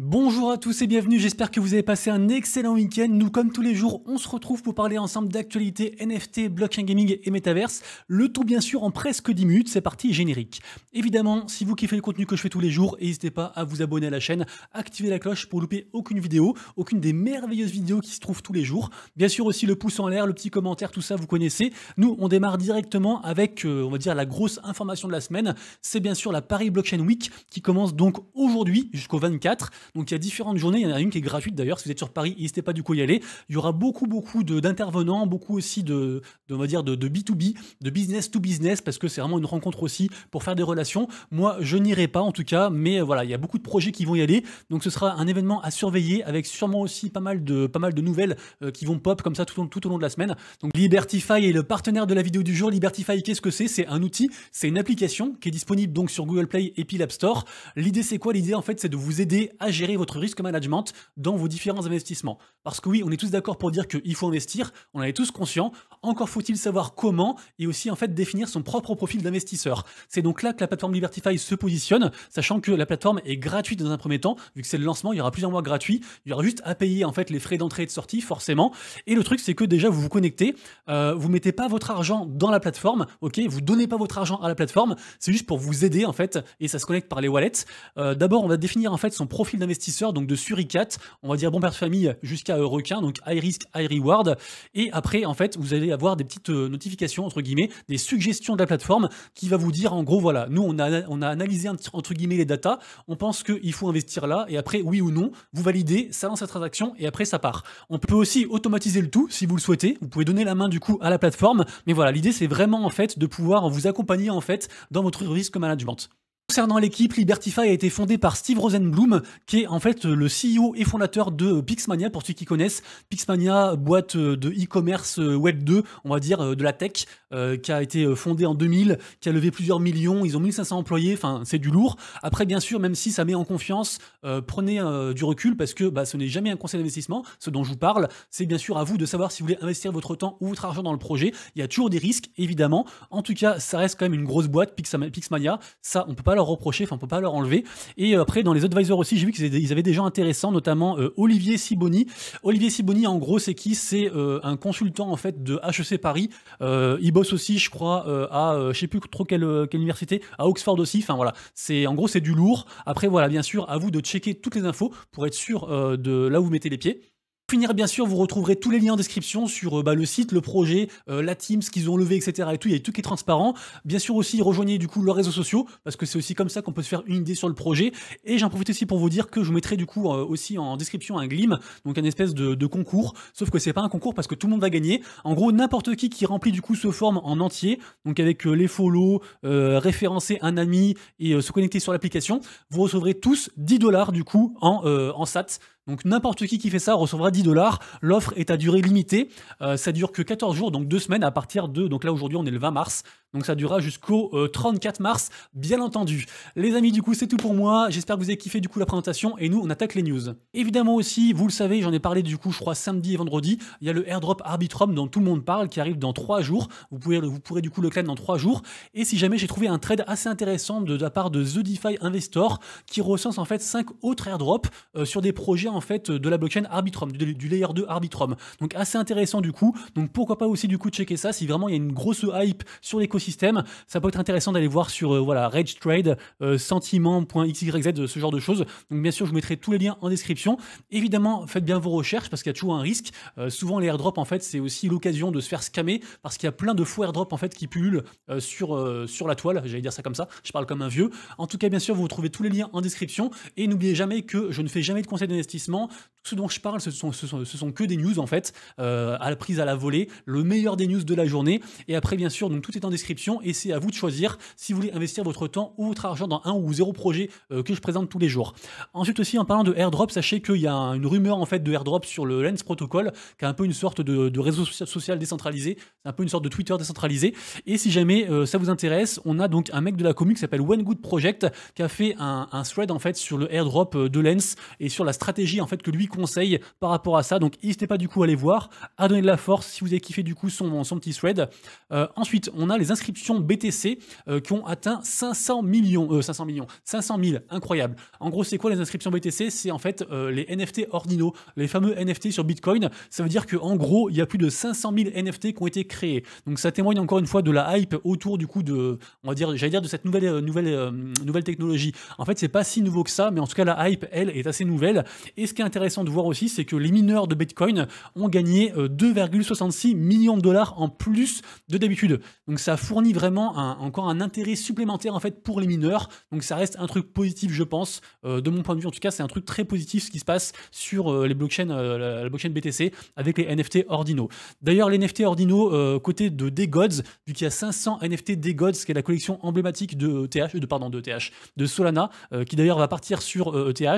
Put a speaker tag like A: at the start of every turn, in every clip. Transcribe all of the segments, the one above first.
A: Bonjour à tous et bienvenue, j'espère que vous avez passé un excellent week-end. Nous, comme tous les jours, on se retrouve pour parler ensemble d'actualités NFT, blockchain gaming et metaverse. Le tout, bien sûr, en presque 10 minutes. C'est parti, générique. Évidemment, si vous kiffez le contenu que je fais tous les jours, n'hésitez pas à vous abonner à la chaîne, activer la cloche pour louper aucune vidéo, aucune des merveilleuses vidéos qui se trouvent tous les jours. Bien sûr, aussi le pouce en l'air, le petit commentaire, tout ça, vous connaissez. Nous, on démarre directement avec, euh, on va dire, la grosse information de la semaine. C'est bien sûr la Paris Blockchain Week qui commence donc aujourd'hui jusqu'au 24. Donc il y a différentes journées, il y en a une qui est gratuite d'ailleurs, si vous êtes sur Paris, n'hésitez pas du coup à y aller. Il y aura beaucoup, beaucoup d'intervenants, beaucoup aussi de, de, on va dire, de, de B2B, de business to business, parce que c'est vraiment une rencontre aussi pour faire des relations. Moi, je n'irai pas en tout cas, mais euh, voilà, il y a beaucoup de projets qui vont y aller. Donc ce sera un événement à surveiller, avec sûrement aussi pas mal de, pas mal de nouvelles euh, qui vont pop comme ça tout, tout au long de la semaine. Donc Libertify est le partenaire de la vidéo du jour. Libertify, qu'est-ce que c'est C'est un outil, c'est une application qui est disponible donc sur Google Play et puis l'App Store. L'idée c'est quoi L'idée en fait c'est de vous aider à gérer votre risque management dans vos différents investissements. Parce que oui, on est tous d'accord pour dire qu'il faut investir, on en est tous conscients, encore faut-il savoir comment et aussi en fait définir son propre profil d'investisseur. C'est donc là que la plateforme Libertify se positionne, sachant que la plateforme est gratuite dans un premier temps, vu que c'est le lancement, il y aura plusieurs mois gratuits, il y aura juste à payer en fait les frais d'entrée et de sortie forcément. Et le truc c'est que déjà vous vous connectez, euh, vous mettez pas votre argent dans la plateforme, ok, vous donnez pas votre argent à la plateforme, c'est juste pour vous aider en fait et ça se connecte par les wallets. Euh, d'abord on va définir en fait son profil investisseurs donc de suricat on va dire bon père famille jusqu'à euh, requin, donc high risk, high reward. Et après, en fait, vous allez avoir des petites euh, notifications, entre guillemets, des suggestions de la plateforme qui va vous dire en gros, voilà, nous, on a, on a analysé entre guillemets les datas, on pense qu'il faut investir là, et après, oui ou non, vous validez, ça lance la transaction, et après, ça part. On peut aussi automatiser le tout si vous le souhaitez. Vous pouvez donner la main du coup à la plateforme. Mais voilà, l'idée, c'est vraiment en fait de pouvoir vous accompagner en fait dans votre risque management. Concernant l'équipe, Libertify a été fondée par Steve Rosenblum, qui est en fait le CEO et fondateur de Pixmania, pour ceux qui connaissent. Pixmania, boîte de e-commerce euh, Web 2, on va dire euh, de la tech, euh, qui a été fondée en 2000, qui a levé plusieurs millions, ils ont 1500 employés, enfin c'est du lourd. Après, bien sûr, même si ça met en confiance, prenez du recul, parce que bah, ce n'est jamais un conseil d'investissement, ce dont je vous parle. C'est bien sûr à vous de savoir si vous voulez investir votre temps ou votre argent dans le projet. Il y a toujours des risques, évidemment. En tout cas, ça reste quand même une grosse boîte, Pixmania. Ça, on peut pas leur reprocher, enfin on peut pas leur enlever. Et euh, après dans les advisors aussi, j'ai vu qu'ils avaient des gens intéressants, notamment euh, Olivier Siboni. Olivier Siboni en gros c'est qui C'est euh, un consultant en fait de HEC Paris. il bosse aussi, je crois, à je sais plus trop quelle, quelle, université, à Oxford aussi. Enfin voilà, c'est en gros c'est du lourd. Après voilà, bien sûr, à vous de checker toutes les infos pour être sûr de là où vous mettez les pieds finir, bien sûr, vous retrouverez tous les liens en description sur euh, bah, le site, le projet, euh, la team, ce qu'ils ont levé, etc. Et tout, il y a tout qui est transparent. Bien sûr aussi, rejoignez du coup leurs réseaux sociaux, parce que c'est aussi comme ça qu'on peut se faire une idée sur le projet. Et j'en profite aussi pour vous dire que je vous mettrai du coup euh, aussi en description un glim, donc un espèce de, concours, sauf que c'est pas un concours parce que tout le monde va gagner. En gros, n'importe qui qui remplit du coup ce form en entier, donc avec les follow, référencer un ami et se connecter sur l'application, vous recevrez tous 10 dollars du coup en SAT. Donc n'importe qui qui fait ça recevra 10 dollars. L'offre est à durée limitée. Euh, ça dure que 14 jours, donc 2 semaines à partir de... Donc là aujourd'hui on est le 20 mars. Donc ça durera jusqu'au 34 euh, mars, bien entendu. Les amis, du coup, c'est tout pour moi. J'espère que vous avez kiffé du coup la présentation et nous, on attaque les news. Évidemment aussi, vous le savez, j'en ai parlé du coup, je crois, samedi et vendredi. Il y a le airdrop Arbitrum dont tout le monde parle qui arrive dans 3 jours. Vous, pouvez, vous pourrez du coup le claim dans 3 jours. Et si jamais j'ai trouvé un trade assez intéressant de, la part de The DeFi Investor qui recense en fait 5 autres airdrops euh, sur des projets en fait de la blockchain Arbitrum, du, layer 2 Arbitrum. Donc assez intéressant du coup. Donc pourquoi pas aussi du coup checker ça si vraiment il y a une grosse hype sur l'écosystème système Ça peut être intéressant d'aller voir sur euh, voilà, Rage Trade, euh, sentiment.xyz, euh, ce genre de choses. Donc bien sûr, je vous mettrai tous les liens en description. Évidemment, faites bien vos recherches parce qu'il y a toujours un risque. souvent, les airdrops, en fait, c'est aussi l'occasion de se faire scammer parce qu'il y a plein de faux airdrops en fait qui pullulent sur, sur la toile. J'allais dire ça comme ça, je parle comme un vieux. En tout cas, bien sûr, vous retrouvez tous les liens en description. Et n'oubliez jamais que je ne fais jamais de conseils d'investissement. Tout ce dont je parle, ce sont, ce sont, ce sont que des news en fait, à la prise à la volée, le meilleur des news de la journée. Et après, bien sûr, donc tout est en description et c'est à vous de choisir si vous voulez investir votre temps ou votre argent dans un ou zéro projet euh, que je présente tous les jours. Ensuite aussi, en parlant de airdrop, sachez qu'il y a une rumeur en fait de airdrop sur le Lens Protocol, qui a un peu une sorte de, réseau social décentralisé, c'est un peu une sorte de Twitter décentralisé. Et si jamais euh, ça vous intéresse, on a donc un mec de la commune qui s'appelle One Good Project qui a fait un, thread en fait sur le airdrop euh, de Lens et sur la stratégie en fait que lui conseille par rapport à ça. Donc n'hésitez pas du coup à aller voir, à donner de la force si vous avez kiffé du coup son, son petit thread. ensuite, on a les inscriptions BTC euh, qui ont atteint 500 millions, 500 euh, millions, 500 000, incroyable. En gros, c'est quoi les inscriptions BTC C'est en fait euh, les NFT ordinaux, les fameux NFT sur Bitcoin. Ça veut dire qu'en gros, il y a plus de 500 000 NFT qui ont été créés. Donc ça témoigne encore une fois de la hype autour du coup de, on va dire, j'allais dire de cette nouvelle, nouvelle, nouvelle technologie. En fait, c'est pas si nouveau que ça, mais en tout cas, la hype, elle, est assez nouvelle. Et ce qui est intéressant de voir aussi, c'est que les mineurs de Bitcoin ont gagné 2,66 millions de dollars en plus de d'habitude. Donc ça fournit vraiment encore un intérêt supplémentaire en fait pour les mineurs. Donc ça reste un truc positif, je pense. Euh, de mon point de vue, en tout cas, c'est un truc très positif ce qui se passe sur euh, les blockchains, euh, la, blockchain BTC avec les NFT Ordinaux. D'ailleurs, les NFT Ordinaux côté de Degods vu qu'il y a 500 NFT Degods qui est la collection emblématique de e TH, de pardon de e TH, de Solana, qui d'ailleurs va partir sur ETH. E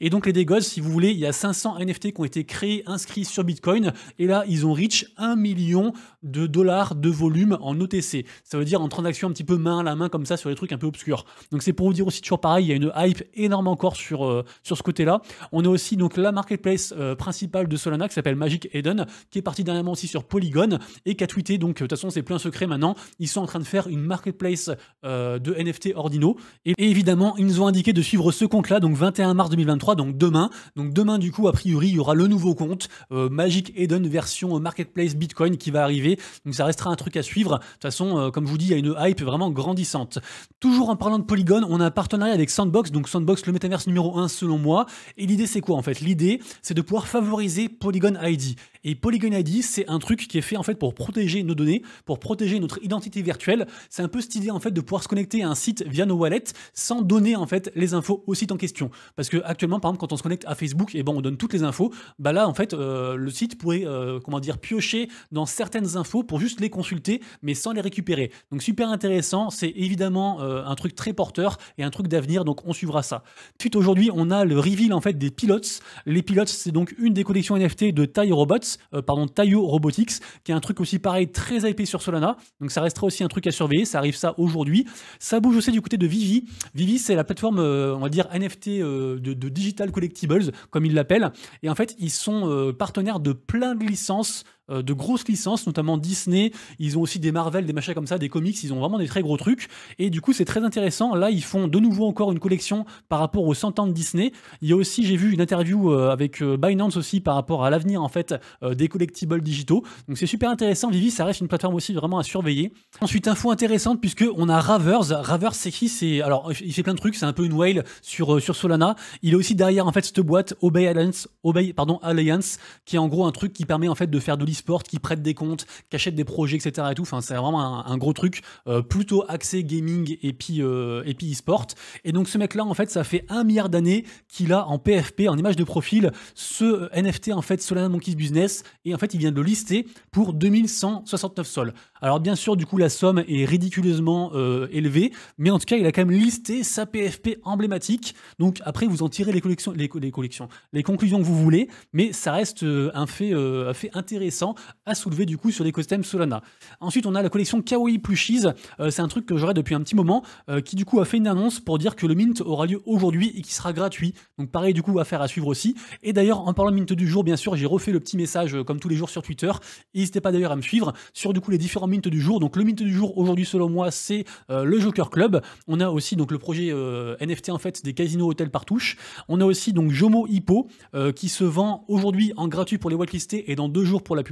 A: Et donc les Degods, si vous voulez, il y a 500 NFT qui ont été créés, inscrits sur Bitcoin. Et là, ils ont reach 1 million de dollars de volume en OTC ça veut dire en transaction un petit peu main à la main comme ça sur les trucs un peu obscurs. Donc c'est pour vous dire aussi toujours pareil, il y a une hype énorme encore sur, euh, sur ce côté-là. On a aussi donc la marketplace euh, principale de Solana qui s'appelle Magic Eden, qui est partie dernièrement aussi sur Polygon et qui a tweeté donc de toute façon c'est plein secret maintenant. Ils sont en train de faire une marketplace euh, de NFT ordinaux et, et, évidemment ils nous ont indiqué de suivre ce compte-là donc 21 mars 2023 donc demain. Donc demain du coup a priori il y aura le nouveau compte Magic Eden version marketplace Bitcoin qui va arriver. Donc ça restera un truc à suivre. De toute façon euh, comme je vous dis, il y a une hype vraiment grandissante. Toujours en parlant de Polygon, on a un partenariat avec Sandbox, donc Sandbox le métaverse numéro 1 selon moi. Et l'idée c'est quoi en fait L'idée c'est de pouvoir favoriser Polygon ID. Et Polygon ID c'est un truc qui est fait en fait pour protéger nos données, pour protéger notre identité virtuelle. C'est un peu cette idée en fait de pouvoir se connecter à un site via nos wallets sans donner en fait les infos au site en question. Parce que actuellement par exemple quand on se connecte à Facebook et eh bon on donne toutes les infos, bah là en fait euh, le site pourrait euh, comment dire piocher dans certaines infos pour juste les consulter mais sans les récupérer donc super intéressant, c'est évidemment euh, un truc très porteur et un truc d'avenir, donc on suivra ça. suite aujourd'hui, on a le reveal en fait des pilots. Les pilots, c'est donc une des collections NFT de Taille Robots, euh, pardon, Taio Robotics, qui est un truc aussi pareil très hypé sur Solana. Donc ça restera aussi un truc à surveiller, ça arrive ça aujourd'hui. Ça bouge aussi du côté de Vivi. Vivi, c'est la plateforme, euh, on va dire, NFT de, de, Digital Collectibles, comme ils l'appellent. Et en fait, ils sont partenaires de plein de licences euh, de grosses licences, notamment Disney. Ils ont aussi des Marvel, des machins comme ça, des comics. Ils ont vraiment des très gros trucs. Et du coup, c'est très intéressant. Là, ils font de nouveau encore une collection par rapport aux 100 ans de Disney. Il y a aussi, j'ai vu une interview euh, avec euh, Binance aussi par rapport à l'avenir en fait des collectibles digitaux. Donc c'est super intéressant. Vivi, ça reste une plateforme aussi vraiment à surveiller. Ensuite, info intéressante puisque on a Ravers. Ravers, c'est qui C'est alors il fait plein de trucs. C'est un peu une whale sur sur Solana. Il est aussi derrière en fait cette boîte Obey Alliance, Obey pardon Alliance, qui est en gros un truc qui permet en fait de faire de sport qui prête des comptes, qui achète des projets, etc. Et tout. Enfin, c'est vraiment un, gros truc euh, plutôt axé gaming et puis euh, et puis e-sport. Et donc ce mec-là, en fait, ça fait un milliard d'années qu'il a en PFP, en image de profil, ce euh, NFT en fait Solana Monkeys Business. Et en fait, il vient de le lister pour 2169 sols. Alors bien sûr, du coup, la somme est ridiculeusement élevée, mais en tout cas, il a quand même listé sa PFP emblématique. Donc après, vous en tirez les collections, les, les collections, les conclusions que vous voulez, mais ça reste un fait, un fait intéressant à soulever du coup sur les l'écosystème Solana. Ensuite, on a la collection Kawaii Plushies. Euh, c'est un truc que j'aurais depuis un petit moment, euh, qui du coup a fait une annonce pour dire que le mint aura lieu aujourd'hui et qui sera gratuit. Donc pareil, du coup, affaire à suivre aussi. Et d'ailleurs, en parlant de mint du jour, bien sûr, j'ai refait le petit message euh, comme tous les jours sur Twitter. N'hésitez pas d'ailleurs à me suivre sur du coup les différents mints du jour. Donc le mint du jour aujourd'hui, selon moi, c'est le Joker Club. On a aussi donc le projet NFT en fait des casinos hôtels par touche. On a aussi donc Jomo Hippo qui se vend aujourd'hui en gratuit pour les whitelistés et dans deux jours pour la publicité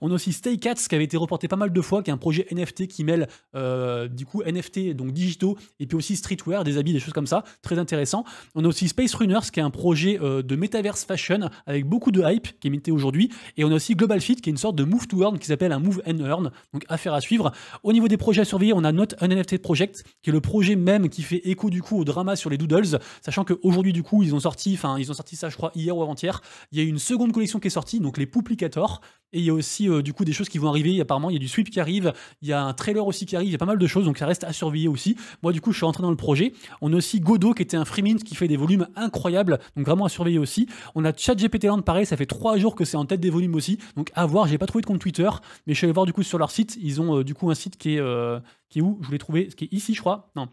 A: on a aussi Stay Cats qui avait été reporté pas mal de fois, qui est un projet NFT qui mêle euh, du coup NFT, donc digitaux, et puis aussi streetwear, des habits, des choses comme ça, très intéressant. On a aussi Space Runners qui est un projet euh, de metaverse fashion avec beaucoup de hype qui est minté aujourd'hui. Et on a aussi Global Fit qui est une sorte de move to earn qui s'appelle un move and earn, donc affaire à suivre. Au niveau des projets à surveiller, on a Not un NFT Project qui est le projet même qui fait écho du coup au drama sur les doodles, sachant qu'aujourd'hui du coup ils ont sorti, enfin ils ont sorti ça je crois hier ou avant-hier, il y a une seconde collection qui est sortie, donc les Pouplicators. Et il y a aussi euh, du coup des choses qui vont arriver. Apparemment, il y a du sweep qui arrive, il y a un trailer aussi qui arrive, il y a pas mal de choses, donc ça reste à surveiller aussi. Moi, du coup, je suis rentré dans le projet. On a aussi Godot qui était un freemint qui fait des volumes incroyables, donc vraiment à surveiller aussi. On a ChatGPT Land, pareil, ça fait trois jours que c'est en tête des volumes aussi, donc à voir. J'ai pas trouvé de compte Twitter, mais je vais voir du coup sur leur site. Ils ont euh, du coup un site qui est, euh, qui est où Je voulais trouver, ce qui est ici, je crois. Non.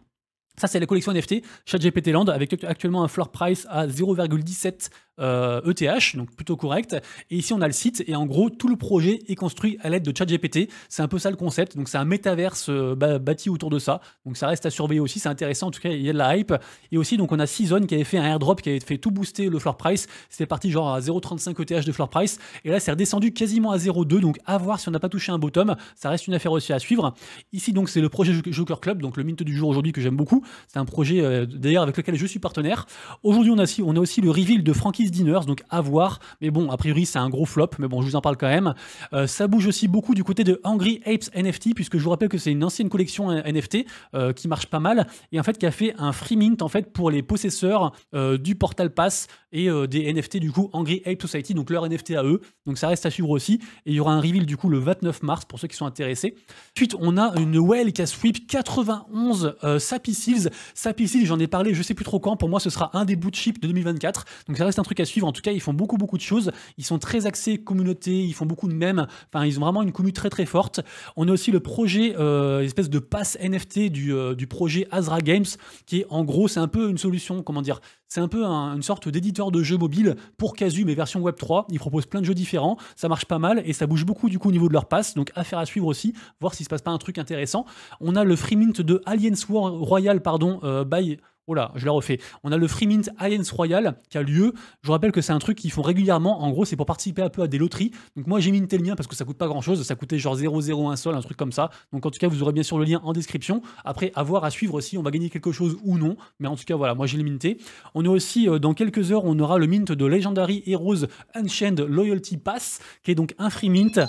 A: Ça, c'est la collection NFT, ChatGPT Land, avec actuellement un floor price à 0,17 ETH, e donc plutôt correct. Et ici, on a le site, et en gros, tout le projet est construit à l'aide de ChatGPT. C'est un peu ça le concept. Donc, c'est un métaverse euh, bâti autour de ça. Donc, ça reste à surveiller aussi. C'est intéressant. En tout cas, il y a de la hype. Et aussi, donc, on a Season qui avait fait un airdrop qui avait fait tout booster le floor price. C'était parti genre à 0,35 ETH de floor price. Et là, c'est redescendu quasiment à 0,2. Donc, à voir si on n'a pas touché un bottom. Ça reste une affaire aussi à suivre. Ici, donc, c'est le projet Joker Club, donc le mint du jour aujourd'hui que j'aime beaucoup. C'est un projet, euh, d'ailleurs, avec lequel je suis partenaire. Aujourd'hui, on a, on a aussi le reveal de Frankie Dinners, donc à voir. Mais bon, a priori, c'est un gros flop, mais bon, je vous en parle quand même. Euh, ça bouge aussi beaucoup du côté de Angry Apes NFT, puisque je vous rappelle que c'est une ancienne collection euh, NFT euh, qui marche pas mal, et en fait qui a fait un free mint en fait, pour les possesseurs du Portal Pass et euh, des NFT du coup Angry Ape Society, donc leur NFT à eux. Donc ça reste à suivre aussi. Et il y aura un reveal du coup le 29 mars pour ceux qui sont intéressés. Ensuite, on a une whale qui a sweep 91 euh, Sappy j'en ai parlé, je sais plus trop quand. Pour moi, ce sera un des bouts de de 2024. Donc ça reste un truc à suivre. En tout cas, ils font beaucoup, beaucoup de choses. Ils sont très axés communauté, ils font beaucoup de mèmes. Enfin, ils ont vraiment une commune très, très forte. On a aussi le projet, euh, espèce de pass NFT du, euh, du projet Azra Games, qui est en gros, c'est un peu une solution, comment dire, c'est un peu une sorte d'éditeur de jeux mobile pour casu, mais version Web 3. Ils proposent plein de jeux différents, ça marche pas mal et ça bouge beaucoup du coup au niveau de leur passe. Donc affaire à suivre aussi, voir s'il se passe pas un truc intéressant. On a le free mint de Aliens War Royal, pardon, euh, by voilà, oh je la refais. On a le Free Mint Alliance Royal qui a lieu. Je vous rappelle que c'est un truc qu'ils font régulièrement. En gros, c'est pour participer un peu à des loteries. Donc moi, j'ai minté le mien parce que ça coûte pas grand chose. Ça coûtait genre 0,01 sol, un truc comme ça. Donc en tout cas, vous aurez bien sûr le lien en description. Après, à voir, à suivre si on va gagner quelque chose ou non. Mais en tout cas, voilà, moi j'ai le minté. On a aussi, euh, dans quelques heures, on aura le mint de Legendary Heroes Ancient Loyalty Pass qui est donc un Free Mint.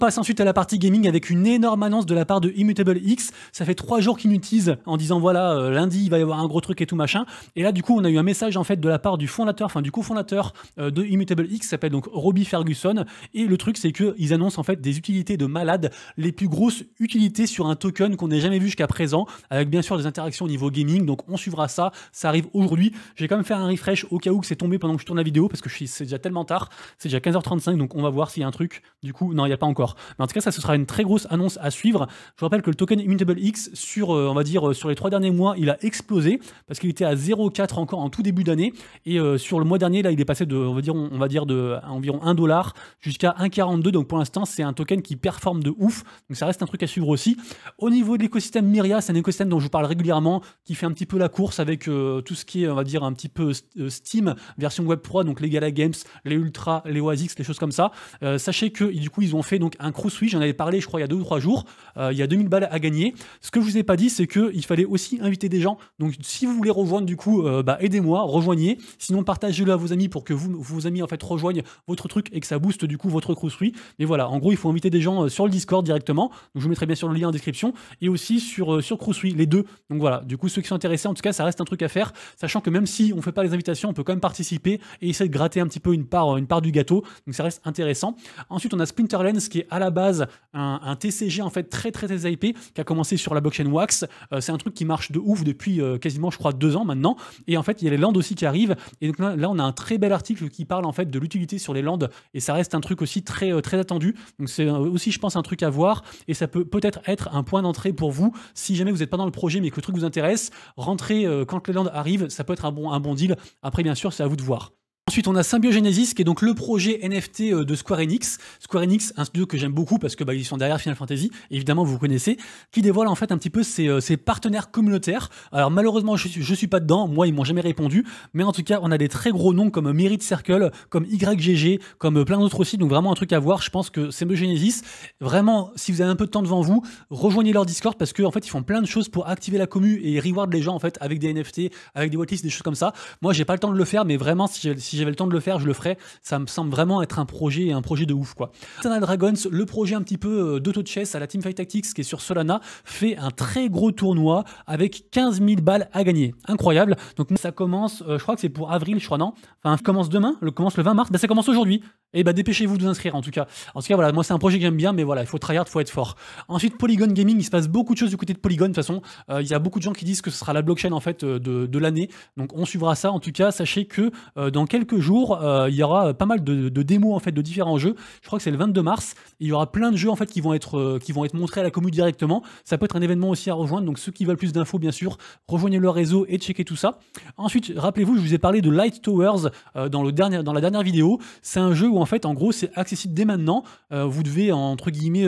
A: Passe ensuite à la partie gaming avec une énorme annonce de la part de Immutable X. Ça fait trois jours qu'ils nous en disant voilà, euh, lundi il va y avoir un gros truc et tout machin. Et là, du coup, on a eu un message en fait de la part du fondateur, enfin du cofondateur euh, de Immutable X, s'appelle donc Robbie Ferguson. Et le truc, c'est qu'ils annoncent en fait des utilités de malade, les plus grosses utilités sur un token qu'on n'ait jamais vu jusqu'à présent, avec bien sûr des interactions au niveau gaming. Donc on suivra ça. Ça arrive aujourd'hui. Je vais quand même faire un refresh au cas où que c'est tombé pendant que je tourne la vidéo parce que c'est déjà tellement tard. C'est déjà 15h35, donc on va voir s'il y a un truc. Du coup, non, il n'y a pas encore. Mais en tout cas, ça ce sera une très grosse annonce à suivre. Je vous rappelle que le token Immutable X sur, euh, on va dire, euh, sur les trois derniers mois, il a explosé parce qu'il était à 0,4 encore en tout début d'année et euh, sur le mois dernier, là, il est passé de, on va dire, on, va dire de environ 1 dollar jusqu'à 1,42. Donc pour l'instant, c'est un token qui performe de ouf. Donc ça reste un truc à suivre aussi. Au niveau de l'écosystème Myria, c'est un écosystème dont je vous parle régulièrement, qui fait un petit peu la course avec tout ce qui est, on va dire, un petit peu Steam version Web 3, donc les Gala Games, les Ultra, les Oasis, les choses comme ça. sachez que du coup, ils ont fait donc un croussuit, j'en avais parlé je crois il y a deux ou trois jours, euh, il y a 2000 balles à gagner. Ce que je vous ai pas dit c'est qu'il fallait aussi inviter des gens, donc si vous voulez rejoindre du coup, euh, bah, aidez-moi, rejoignez, sinon partagez-le à vos amis pour que vos amis en fait rejoignent votre truc et que ça booste du coup votre croussuit. Mais voilà, en gros il faut inviter des gens euh, sur le Discord directement, donc je vous mettrai bien sûr le lien en description, et aussi sur, sur les deux. Donc voilà, du coup ceux qui sont intéressés en tout cas ça reste un truc à faire, sachant que même si on fait pas les invitations, on peut quand même participer et essayer de gratter un petit peu une part, une part du gâteau, donc ça reste intéressant. Ensuite on a Splinterlands qui est à la base un, TCG en fait très très très hypé qui a commencé sur la blockchain Wax. Euh, c'est un truc qui marche de ouf depuis euh, quasiment je crois deux ans maintenant. Et en fait il y a les landes aussi qui arrivent. Et donc là, là on a un très bel article qui parle en fait de l'utilité sur les landes et ça reste un truc aussi très euh, très attendu. Donc c'est aussi je pense un truc à voir et ça peut peut-être être un point d'entrée pour vous si jamais vous n'êtes pas dans le projet mais que le truc vous intéresse. Rentrez quand les landes arrivent, ça peut être un bon un bon deal. Après bien sûr c'est à vous de voir. Ensuite, on a Symbiogenesis, qui est donc le projet NFT euh, de Square Enix. Square Enix, un studio que j'aime beaucoup parce que bah, ils sont derrière Final Fantasy, évidemment vous connaissez, qui dévoile en fait un petit peu ses, euh, partenaires communautaires. Alors malheureusement, je, suis pas dedans, moi ils m'ont jamais répondu, mais en tout cas, on a des très gros noms comme Merit Circle, comme YGG, comme euh, plein d'autres aussi, donc vraiment un truc à voir. Je pense que Symbiogenesis, vraiment, si vous avez un peu de temps devant vous, rejoignez leur Discord parce qu'en en fait, ils font plein de choses pour activer la commu et reward les gens en fait avec des NFT, avec des whitelists, des choses comme ça. Moi, j'ai pas le temps de le faire, mais vraiment, si j'ai le temps de le faire, je le ferai. Ça me semble vraiment être un projet, un projet de ouf, quoi. Dragons, le projet un petit peu euh, d'auto chess à la Teamfight Tactics qui est sur Solana, fait un très gros tournoi avec 15 000 balles à gagner. Incroyable. Donc ça commence, euh, je crois que c'est pour avril, je crois, non Enfin, commence demain, le commence le 20 mars. Ben, ça commence aujourd'hui. Et eh bah ben, dépêchez-vous de vous inscrire en tout cas. En tout cas, voilà, moi c'est un projet que j'aime bien, mais voilà, il faut tryhard, il faut être fort. Ensuite, Polygon Gaming, il se passe beaucoup de choses du côté de Polygon. De toute façon, euh, il y a beaucoup de gens qui disent que ce sera la blockchain en fait de, l'année. Donc on suivra ça. En tout cas, sachez que dans quelques Jour, jours, euh, il y aura euh, pas mal de, démos en fait de différents jeux. Je crois que c'est le 22 mars. Il y aura plein de jeux en fait qui vont être euh, qui vont être montrés à la commu directement. Ça peut être un événement aussi à rejoindre. Donc ceux qui veulent plus d'infos, bien sûr, rejoignez leur réseau et checkez tout ça. Ensuite, rappelez-vous, je vous ai parlé de Light Towers dans le dernier dans la dernière vidéo. C'est un jeu où en fait, en gros, c'est accessible dès maintenant. vous devez entre guillemets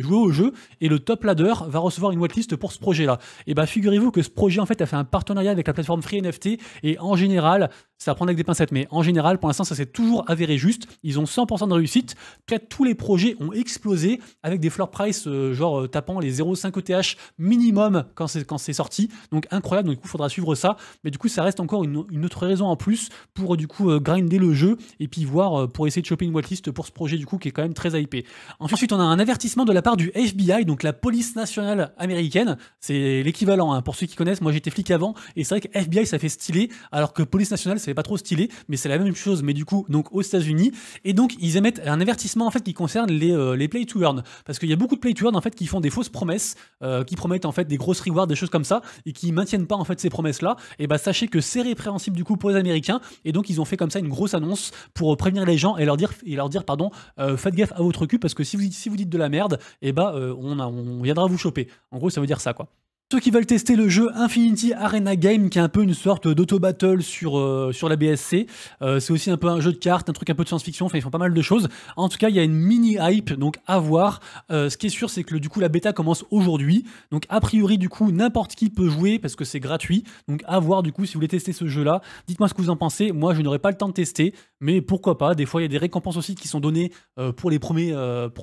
A: jouer au jeu et le top ladder va recevoir une whitelist pour ce projet là. Et eh bah ben, figurez-vous que ce projet en fait a fait un partenariat avec la plateforme free nft et en général ça prendre avec des pincettes, mais en général, pour l'instant, ça s'est toujours avéré juste. Ils ont 100% de réussite. peut tous les projets ont explosé avec des floor price, euh, genre euh, tapant les 0,5 ETH minimum quand c'est, quand c'est sorti. Donc incroyable, donc du coup, il faudra suivre ça. Mais du coup, ça reste encore une, autre raison en plus pour euh, du coup grinder le jeu et puis voir pour essayer de choper une whitelist pour ce projet du coup qui est quand même très hypé. Ensuite, on a un avertissement de la part du FBI, donc la police nationale américaine. C'est l'équivalent, hein, pour ceux qui connaissent, moi j'étais flic avant, et c'est vrai que FBI ça fait stylé, alors que police nationale, c'est pas trop stylé, mais c'est la même chose, mais du coup, donc aux États-Unis. Et donc, ils émettent un avertissement en fait qui concerne les, euh, play to earn. Parce qu'il y a beaucoup de play to earn en fait qui font des fausses promesses, euh, qui promettent en fait des grosses rewards, des choses comme ça, et qui maintiennent pas en fait ces promesses-là. Et bah, sachez que c'est répréhensible du coup pour les Américains. Et donc, ils ont fait comme ça une grosse annonce pour euh, prévenir les gens et leur dire, et leur dire pardon, faites gaffe à votre cul parce que si vous, si vous dites de la merde, et eh bah, on viendra vous choper. En gros, ça veut dire ça, quoi. Ceux qui veulent tester le jeu Infinity Arena Game, qui est un peu une sorte d'auto-battle sur, euh, sur la BSC, euh, c'est aussi un peu un jeu de cartes, un truc un peu de science-fiction, enfin ils font pas mal de choses. En tout cas, il y a une mini-hype, donc à voir. Euh, ce qui est sûr, c'est que du coup la bêta commence aujourd'hui. Donc a priori, du coup, n'importe qui peut jouer parce que c'est gratuit. Donc à voir, du coup, si vous voulez tester ce jeu-là, dites-moi ce que vous en pensez. Moi, je n'aurais pas le temps de tester, mais pourquoi pas. Des fois, il y a des récompenses aussi qui sont données pour les premiers,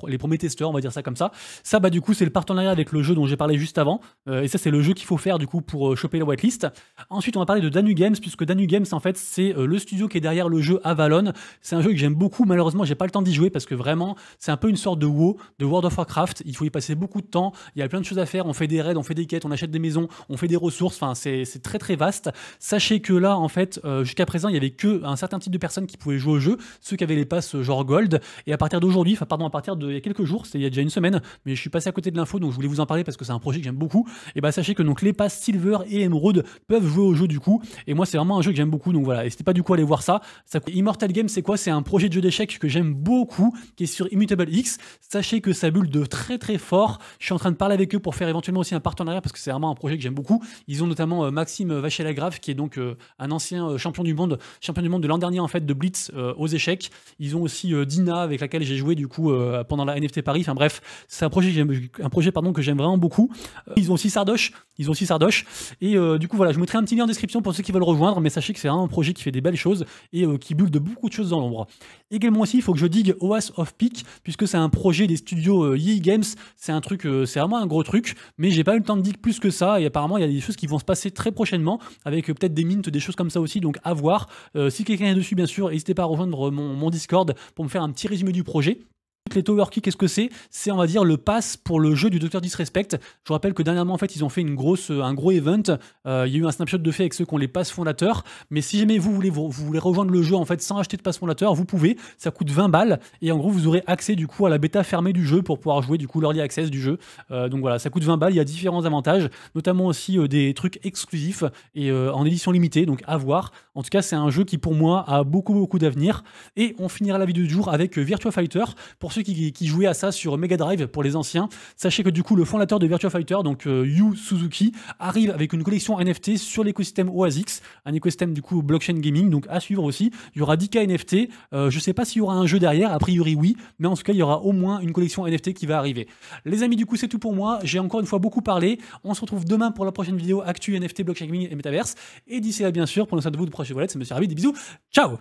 A: les premiers testeurs, on va dire ça comme ça. Ça, bah du coup, c'est le partenariat avec le jeu dont j'ai parlé juste avant c'est le jeu qu'il faut faire du coup pour euh, choper la whitelist. Ensuite, on va parler de Danu Games, puisque Danu Games, en fait, c'est euh, le studio qui est derrière le jeu Avalon. C'est un jeu que j'aime beaucoup. Malheureusement, j'ai pas le temps d'y jouer parce que vraiment, c'est un peu une sorte de WoW, de World of Warcraft. Il faut y passer beaucoup de temps. Il y a plein de choses à faire. On fait des raids, on fait des quêtes, on achète des maisons, on fait des ressources. Enfin, c'est très très vaste. Sachez que là, en fait, euh, jusqu'à présent, il y avait que un certain type de personnes qui pouvaient jouer au jeu, ceux qui avaient les passes genre gold. Et à partir d'aujourd'hui, enfin pardon, à partir de y a quelques jours, c'est il y a déjà une semaine, mais je suis passé à côté de l'info, donc je voulais vous en parler parce que c'est un projet que j'aime beaucoup. Ben, bah, sachez que donc les passes Silver et Emerald peuvent jouer au jeu du coup. Et moi, c'est vraiment un jeu que j'aime beaucoup. Donc voilà, n'hésitez pas du coup à aller voir ça. Immortal Game, c'est quoi C'est un projet de jeu d'échecs que j'aime beaucoup, qui est sur Immutable X. Sachez que ça bulle de très très fort. Je suis en train de parler avec eux pour faire éventuellement aussi un partenariat parce que c'est vraiment un projet que j'aime beaucoup. Ils ont notamment euh, Maxime Vachelagrave, qui est donc euh, un ancien euh, champion du monde, champion du monde de l'an dernier en fait de Blitz aux échecs. Ils ont aussi Dina avec laquelle j'ai joué du coup pendant la NFT Paris. Enfin bref, c'est un projet, que un projet pardon, que j'aime vraiment beaucoup. Ils ont aussi Sardog ils ont aussi Sardoche. Et euh, du coup, voilà, je mettrai un petit lien en description pour ceux qui veulent rejoindre, mais sachez que c'est un projet qui fait des belles choses et euh, qui bulle de beaucoup de choses dans l'ombre. Également aussi, il faut que je digue OAS of Peak, puisque c'est un projet des studios euh, Games. C'est un truc, euh, c'est vraiment un gros truc, mais j'ai pas eu le temps de digue plus que ça. Et apparemment, il y a des choses qui vont se passer très prochainement, avec peut-être des mints, des choses comme ça aussi. Donc à voir. si quelqu'un est dessus, bien sûr, n'hésitez pas à rejoindre mon, mon Discord pour me faire un petit résumé du projet les Tower Key, qu'est-ce que c'est C'est, on va dire, le pass pour le jeu du Docteur Disrespect. Je vous rappelle que dernièrement, en fait, ils ont fait une grosse, euh, un gros event. Euh, il y a eu un snapshot de fait avec ceux qui ont les passes fondateurs. Mais si jamais vous voulez, vous, voulez rejoindre le jeu en fait sans acheter de passe fondateur, vous pouvez. Ça coûte 20 balles. Et en gros, vous aurez accès du coup à la bêta fermée du jeu pour pouvoir jouer du coup l'early access du jeu. Euh, donc voilà, ça coûte 20 balles. Il y a différents avantages, notamment aussi des trucs exclusifs et en édition limitée. Donc à voir. En tout cas, c'est un jeu qui pour moi a beaucoup, beaucoup d'avenir. Et on finira la vidéo du jour avec Virtua Fighter. Pour ceux qui, jouait à ça sur Mega Drive pour les anciens, sachez que du coup, le fondateur de Virtua Fighter, donc euh, Yu Suzuki, arrive avec une collection NFT sur l'écosystème Oasis, un écosystème du coup blockchain gaming, donc à suivre aussi. Il y aura 10K NFT. Euh, je ne sais pas s'il y aura un jeu derrière, a priori oui, mais en tout cas, il y aura au moins une collection NFT qui va arriver. Les amis, du coup, c'est tout pour moi. J'ai encore une fois beaucoup parlé. On se retrouve demain pour la prochaine vidéo Actu NFT, Blockchain Gaming et Metaverse. Et d'ici là, bien sûr, pour l'instant de vous de prochaines volette, c'est Monsieur Rabbit. Des bisous. Ciao